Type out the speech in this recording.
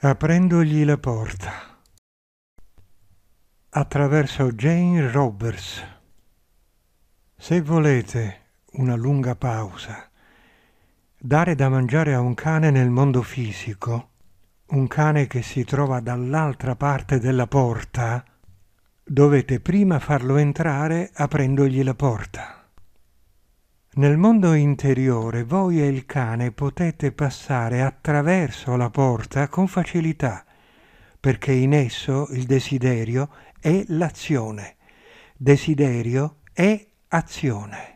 aprendogli la porta. Attraverso Jane Roberts. Se volete una lunga pausa, dare da mangiare a un cane nel mondo fisico, un cane che si trova dall'altra parte della porta, dovete prima farlo entrare aprendogli la porta. Nel mondo interiore voi e il cane potete passare attraverso la porta con facilità, perché in esso il desiderio è l'azione. Desiderio è azione.